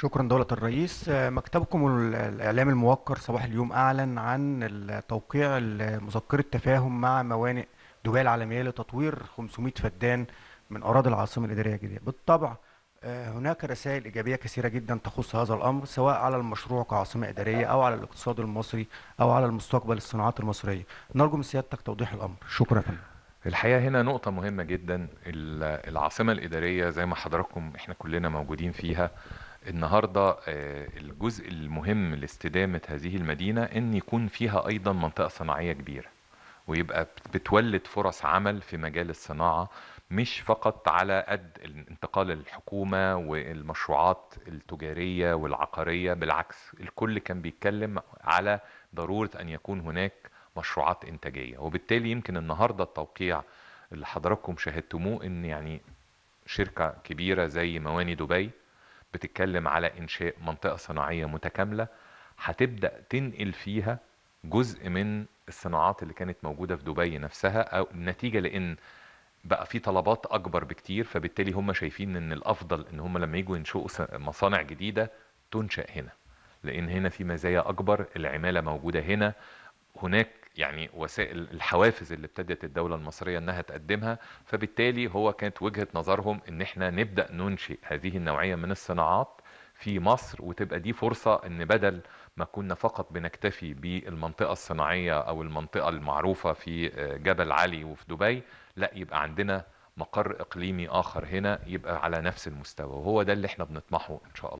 شكرا دولة الرئيس آه، مكتبكم الإعلام الموقر صباح اليوم أعلن عن توقيع مذكرة تفاهم مع موانئ دبي العالمية لتطوير 500 فدان من أراضي العاصمة الإدارية الجديدة بالطبع آه، هناك رسائل إيجابية كثيرة جدا تخص هذا الأمر سواء على المشروع كعاصمة إدارية أو على الاقتصاد المصري أو على المستقبل الصناعات المصرية نرجو من سيادتك توضيح الأمر شكرا الحقيقه هنا نقطه مهمه جدا العاصمه الاداريه زي ما حضراتكم احنا كلنا موجودين فيها النهارده آه، الجزء المهم لاستدامه هذه المدينه ان يكون فيها ايضا منطقه صناعيه كبيره ويبقى بتولد فرص عمل في مجال الصناعه مش فقط على قد انتقال الحكومه والمشروعات التجاريه والعقاريه بالعكس الكل كان بيتكلم على ضروره ان يكون هناك مشروعات انتاجيه وبالتالي يمكن النهارده التوقيع اللي حضراتكم شاهدتموه ان يعني شركه كبيره زي مواني دبي بتتكلم على انشاء منطقه صناعيه متكامله هتبدا تنقل فيها جزء من الصناعات اللي كانت موجوده في دبي نفسها او نتيجه لان بقى في طلبات اكبر بكتير فبالتالي هم شايفين ان الافضل ان هم لما يجوا ينشئوا مصانع جديده تنشا هنا لان هنا في مزايا اكبر العماله موجوده هنا هناك يعني وسائل الحوافز اللي ابتدت الدولة المصرية انها تقدمها فبالتالي هو كانت وجهة نظرهم ان احنا نبدأ ننشئ هذه النوعية من الصناعات في مصر وتبقى دي فرصة ان بدل ما كنا فقط بنكتفي بالمنطقة الصناعية او المنطقة المعروفة في آه، جبل علي وفي دبي لا يبقى عندنا مقر اقليمي اخر هنا يبقى على نفس المستوى وهو ده اللي احنا بنطمحه ان شاء الله